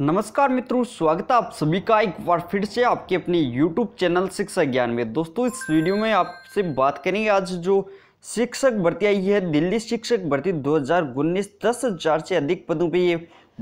नमस्कार मित्रों स्वागत है आप सभी का एक बार फिर से आपके अपने YouTube चैनल शिक्षा ज्ञान में दोस्तों इस वीडियो में आपसे बात करेंगे आज जो शिक्षक भर्ती आई है दिल्ली शिक्षक भर्ती दो हजार उन्नीस दस हजार से अधिक पदों पे ये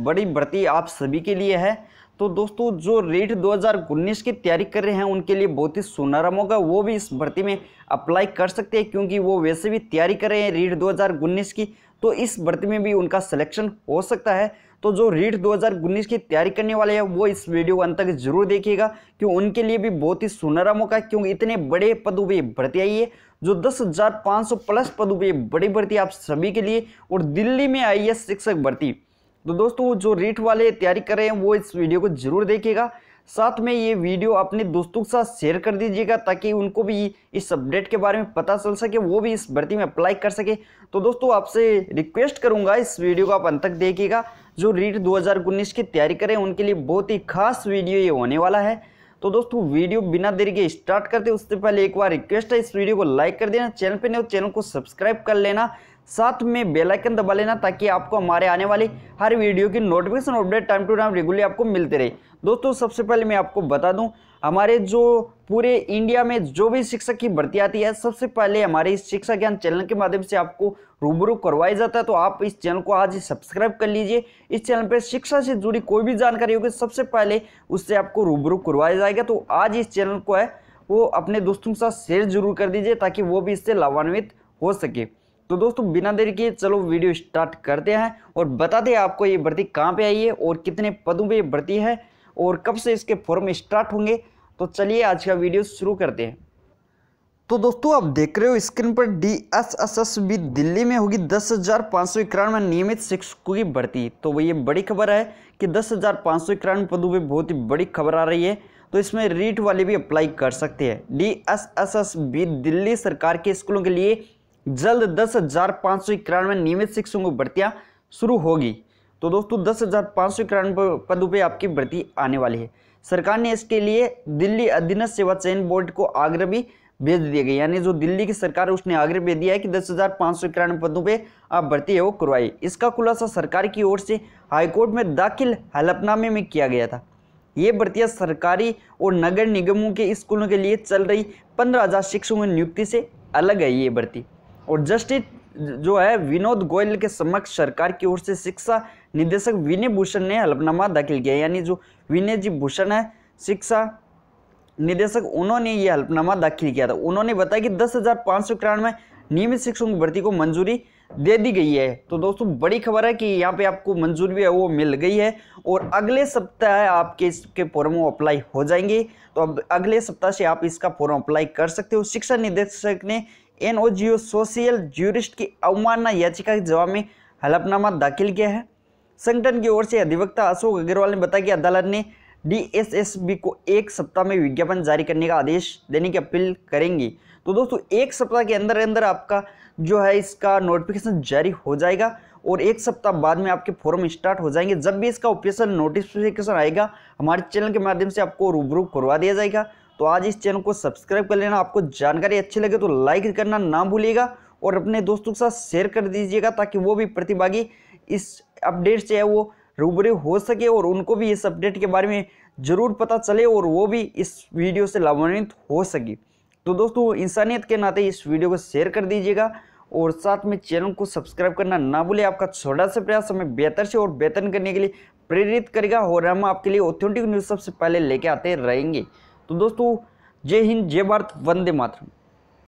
बड़ी भर्ती आप सभी के लिए है तो दोस्तों जो रेट 2019 की तैयारी कर रहे हैं उनके लिए बहुत ही सुनहरा मौका वो भी इस भर्ती में अप्लाई कर सकते हैं क्योंकि वो वैसे भी तैयारी कर रहे हैं रेट उन्नीस की तो इस भर्ती में भी उनका सिलेक्शन हो सकता है तो जो रीट 2019 की तैयारी करने वाले हैं वो इस वीडियो को अंत तक जरूर देखिएगा क्यों उनके लिए भी बहुत ही सुनहरा मौका है क्योंकि इतने बड़े पदों पर भर्ती आई है जो 10,500 प्लस पदों पर बड़ी भर्ती आप सभी के लिए और दिल्ली में आई है शिक्षक भर्ती तो दोस्तों जो रीट वाले तैयारी कर रहे हैं वो इस वीडियो को जरूर देखेगा साथ में ये वीडियो अपने दोस्तों के साथ शेयर कर दीजिएगा ताकि उनको भी इस अपडेट के बारे में पता चल सके वो भी इस भर्ती में अप्लाई कर सके तो दोस्तों आपसे रिक्वेस्ट करूंगा इस वीडियो को आप अंत तक देखिएगा जो रीट 2019 की तैयारी करें उनके लिए बहुत ही खास वीडियो ये होने वाला है तो दोस्तों वीडियो बिना देर के स्टार्ट करते उससे पहले एक बार रिक्वेस्ट है इस वीडियो को लाइक कर देना चैनल पर नहीं तो चैनल को सब्सक्राइब कर लेना साथ में बेल आइकन दबा लेना ताकि आपको हमारे आने वाली हर वीडियो की notification update time to time regular आपको मिलते रहे दोस्तों सबसे पहले मैं आपको बता दूं हमारे जो पूरे इंडिया में जो भी शिक्षक की भर्ती आती है सबसे पहले हमारे इस शिक्षा ज्ञान चैनल के माध्यम से आपको रूबरू करवाया जाता है तो आप इस चैनल को आज ही सब्सक्राइब कर लीजिए इस चैनल पर शिक्षा से जुड़ी कोई भी जानकारी होगी सबसे पहले उससे आपको रूबरू करवाया जाएगा तो आज इस चैनल को है वो अपने दोस्तों के साथ शेयर जरूर कर दीजिए ताकि वो भी इससे लाभान्वित हो सके तो दोस्तों बिना देर के चलो वीडियो स्टार्ट करते हैं और बताते हैं आपको ये भर्ती कहाँ पे आई है और कितने पदों पे ये भर्ती है और कब से इसके फॉर्म स्टार्ट होंगे तो चलिए आज का वीडियो शुरू करते हैं तो दोस्तों आप देख रहे हो स्क्रीन पर D S S S B Delhi में होगी दस हज़ार पाँच सौ इक्यानवे नियमित शिक्षकों की भर्ती तो ये बड़ी खबर है कि दस हज़ार पाँच सौ इक्यानवे पदों पर बहुत ही बड़ी खबर आ रही है तो इसमें रीट वाले भी अप्लाई कर सकते हैं D S S S B Delhi सरकार के स्कूलों के लिए जल्द दस हज़ार पाँच सौ इक्यानवे नियमित शिक्षकों की भर्तियाँ शुरू होगी तो दोस्तों दस हज़ार पाँच सौ इक्यानवे पदों पर आपकी भर्ती आने वाली है सरकार ने इसके लिए दिल्ली अधीनस्थ सेवा चयन बोर्ड को आग्रह भी भेज दिया गया यानी जो दिल्ली की सरकार है उसने आग्रह भेज दिया है कि दस हज़ार पाँच सौ इक्यानवे पदों पर आप भर्ती है वो करवाई इसका खुलासा सरकार की ओर से हाईकोर्ट में दाखिल हलफनामे में किया गया था ये भर्तियाँ सरकारी और नगर निगमों के स्कूलों के लिए चल रही पंद्रह हज़ार शिक्षकों की नियुक्ति से अलग है ये भर्ती और जस्टिस जो है विनोद गोयल के समक्ष सरकार की ओर से शिक्षा निदेशक विनय भूषण ने हलफनामा दाखिल किया यानी जो विनय जी भूषण है शिक्षा निदेशक उन्होंने ये हल्फनामा दाखिल किया था उन्होंने बताया कि दस हज़ार पाँच सौ इक्यानवे नियमित शिक्षकों की भर्ती को मंजूरी दे दी गई है तो दोस्तों बड़ी खबर है कि यहाँ पे आपको मंजूरी भी है वो मिल गई है और अगले सप्ताह आपके इसके फॉर्म अप्लाई हो जाएंगे तो अब अगले सप्ताह से आप इसका फॉर्म अप्लाई कर सकते हो शिक्षा निदेशक ने एनओजीओ सोशल ज्यूरिस्ट की अवमानना याचिका के जवाब में हलफनामा दाखिल किया है संगठन की ओर से अधिवक्ता अशोक अग्रवाल ने बताया कि अदालत ने डीएसएसबी को एक सप्ताह में विज्ञापन जारी करने का आदेश देने की अपील करेंगी तो दोस्तों एक सप्ताह के अंदर अंदर आपका जो है इसका नोटिफिकेशन जारी हो जाएगा और एक सप्ताह बाद में आपके फॉर्म स्टार्ट हो जाएंगे जब भी इसका ऑफिशियल नोटिफिकेशन आएगा हमारे चैनल के माध्यम से आपको रूबरू करवा दिया जाएगा तो आज इस चैनल को सब्सक्राइब कर लेना आपको जानकारी अच्छी लगे तो लाइक करना ना भूलिएगा और अपने दोस्तों के साथ शेयर कर दीजिएगा ताकि वो भी प्रतिभागी इस अपडेट से है वो रूबरू हो सके और उनको भी इस अपडेट के बारे में ज़रूर पता चले और वो भी इस वीडियो से लाभान्वित हो सके तो दोस्तों इंसानियत के नाते इस वीडियो को शेयर कर दीजिएगा और साथ में चैनल को सब्सक्राइब करना ना भूले आपका छोटा सा प्रयास हमें बेहतर से और बेहतर करने के लिए प्रेरित करेगा और हम आपके लिए ऑथेंटिक न्यूज़ सबसे पहले लेके आते रहेंगे तो दोस्तों जय हिंद जय भारत वंदे मातरम